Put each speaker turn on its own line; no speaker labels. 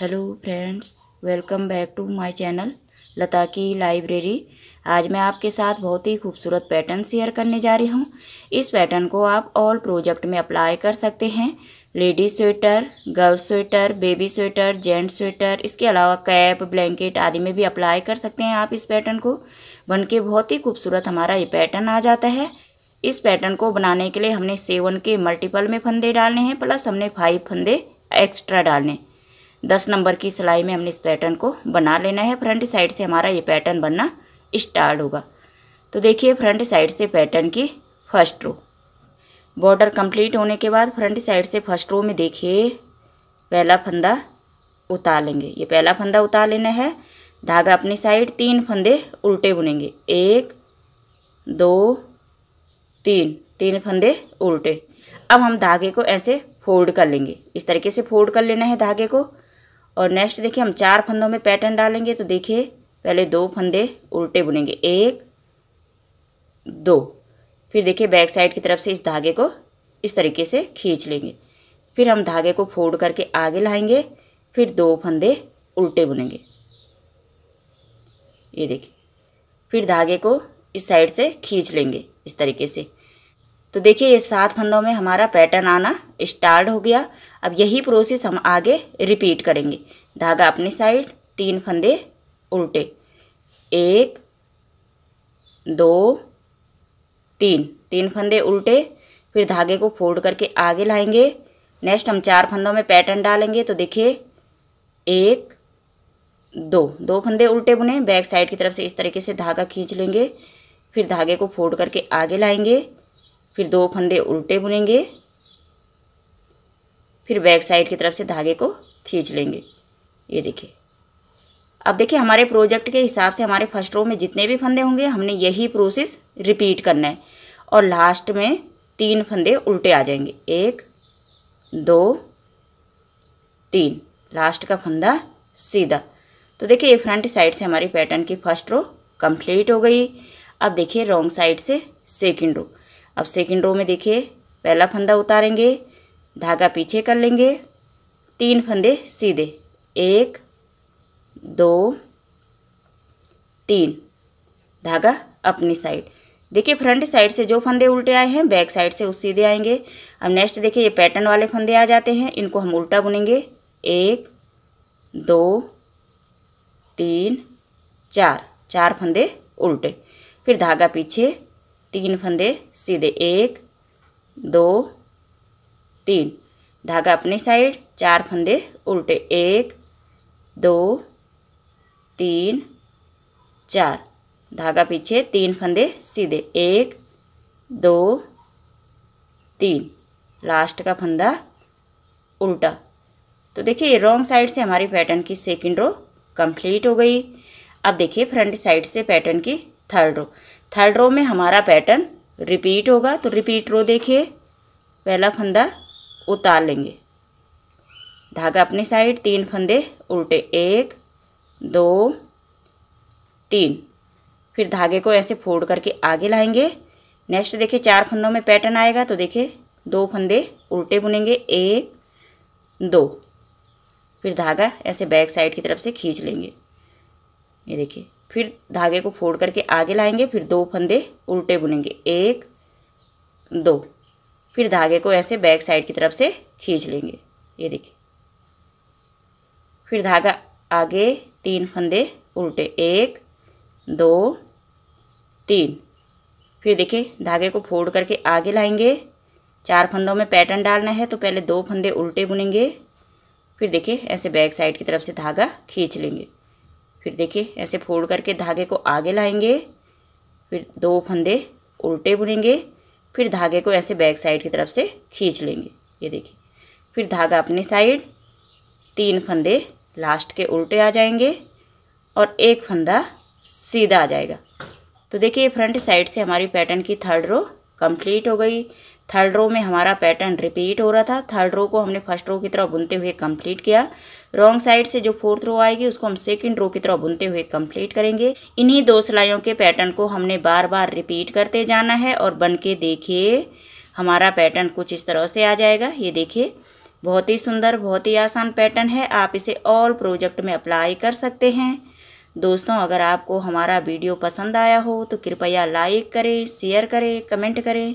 hello friends welcome back to my channel Lata की library आज मैं आपके साथ बहुत ही खूबसूरत पैटर्न शेयर करने जा रही हूँ इस पैटर्न को आप ऑल प्रोजेक्ट में अप्लाई कर सकते हैं ladies sweater girls sweater baby sweater gent sweater इसके अलावा कैप ब्लैंकेट आदि में भी अप्लाई कर सकते हैं आप इस पैटर्न को बन के बहुत ही खूबसूरत हमारा ये पैटर्न आ जाता है इस पैटर्न को बनाने के लिए हमने सेवन के मल्टीपल में फंदे डालने हैं प्लस हमने फाइव फंदे एक्स्ट्रा डालने दस नंबर की सिलाई में हमने इस पैटर्न को बना लेना है फ्रंट साइड से हमारा ये पैटर्न बनना स्टार्ट होगा तो देखिए फ्रंट साइड से पैटर्न की फर्स्ट रो बॉर्डर कंप्लीट होने के बाद फ्रंट साइड से फर्स्ट रो में देखिए पहला फंदा उतार लेंगे ये पहला फंदा उतार लेना है धागा अपनी साइड तीन फंदे उल्टे बुनेंगे एक दो तीन तीन फंदे उल्टे अब हम धागे को ऐसे फोल्ड कर लेंगे इस तरीके से फोल्ड कर लेना है धागे को और नेक्स्ट देखिए हम चार फंदों में पैटर्न डालेंगे तो देखिए पहले दो फंदे उल्टे बुनेंगे एक दो फिर देखिए बैक साइड की तरफ से इस धागे को इस तरीके से खींच लेंगे फिर हम धागे को फोल्ड करके आगे लाएंगे फिर दो फंदे उल्टे बुनेंगे ये देखिए फिर धागे को इस साइड से खींच लेंगे इस तरीके से तो देखिए ये सात फंदों में हमारा पैटर्न आना स्टार्ट हो गया अब यही प्रोसेस हम आगे रिपीट करेंगे धागा अपनी साइड तीन फंदे उल्टे एक दो तीन तीन फंदे उल्टे फिर धागे को फोल्ड करके आगे लाएंगे नेक्स्ट हम चार फंदों में पैटर्न डालेंगे तो देखिए एक दो दो फंदे उल्टे बुने बैक साइड की तरफ से इस तरीके से धागा खींच लेंगे फिर धागे को फोल्ड करके आगे लाएंगे फिर दो फंदे उल्टे बुनेंगे फिर बैक साइड की तरफ से धागे को खींच लेंगे ये देखिए अब देखिए हमारे प्रोजेक्ट के हिसाब से हमारे फर्स्ट रो में जितने भी फंदे होंगे हमने यही प्रोसेस रिपीट करना है और लास्ट में तीन फंदे उल्टे आ जाएंगे एक दो तीन लास्ट का फंदा सीधा तो देखिए ये फ्रंट साइड से हमारी पैटर्न की फर्स्ट रो कंप्लीट हो गई अब देखिए रॉन्ग साइड से सेकंड रो अब सेकंड रो में देखिए पहला फंदा उतारेंगे धागा पीछे कर लेंगे तीन फंदे सीधे एक दो तीन धागा अपनी साइड देखिए फ्रंट साइड से जो फंदे उल्टे आए हैं बैक साइड से उस सीधे आएंगे अब नेक्स्ट देखिए ये पैटर्न वाले फंदे आ जाते हैं इनको हम उल्टा बुनेंगे एक दो तीन चार चार फंदे उल्टे फिर धागा पीछे तीन फंदे सीधे एक दो तीन धागा अपनी साइड चार फंदे उल्टे एक दो तीन चार धागा पीछे तीन फंदे सीधे एक दो तीन लास्ट का फंदा उल्टा तो देखिए रॉन्ग साइड से हमारी पैटर्न की सेकंड रो कंप्लीट हो गई अब देखिए फ्रंट साइड से पैटर्न की थर्ड रो थर्ड रो में हमारा पैटर्न रिपीट होगा तो रिपीट रो देखिए पहला फंदा उतार लेंगे धागा अपनी साइड तीन फंदे उल्टे एक दो तीन फिर धागे को ऐसे फोड़ करके आगे लाएंगे नेक्स्ट देखिए चार फंदों में पैटर्न आएगा तो देखिए दो फंदे उल्टे बुनेंगे एक दो फिर धागा ऐसे बैक साइड की तरफ से खींच लेंगे ये देखिए फिर धागे को फोड़ करके आगे लाएंगे फिर दो फंदे उल्टे बुनेंगे एक दो फिर धागे को ऐसे बैक साइड की तरफ से खींच लेंगे ये देखिए फिर धागा आगे तीन फंदे उल्टे एक दो तीन फिर देखिए धागे को फोड़ करके आगे लाएंगे चार फंदों में पैटर्न डालना है तो पहले दो फंदे उल्टे बुनेंगे फिर देखिए ऐसे बैक साइड की तरफ से धागा खींच लेंगे फिर देखिए ऐसे फोड़ करके धागे को आगे लाएंगे फिर दो फंदे उल्टे बुनेंगे फिर धागे को ऐसे बैक साइड की तरफ से खींच लेंगे ये देखिए फिर धागा अपनी साइड तीन फंदे लास्ट के उल्टे आ जाएंगे और एक फंदा सीधा आ जाएगा तो देखिए फ्रंट साइड से हमारी पैटर्न की थर्ड रो कंप्लीट हो गई थर्ड रो में हमारा पैटर्न रिपीट हो रहा था थर्ड रो को हमने फर्स्ट रो की तरह बुनते हुए कंप्लीट किया रॉन्ग साइड से जो फोर्थ रो आएगी उसको हम सेकंड रो की तरह बुनते हुए कंप्लीट करेंगे इन्हीं दो सिलाइयों के पैटर्न को हमने बार बार रिपीट करते जाना है और बन के देखिए हमारा पैटर्न कुछ इस तरह से आ जाएगा ये देखिए बहुत ही सुंदर बहुत ही आसान पैटर्न है आप इसे ऑल प्रोजेक्ट में अप्लाई कर सकते हैं दोस्तों अगर आपको हमारा वीडियो पसंद आया हो तो कृपया लाइक करें शेयर करें कमेंट करें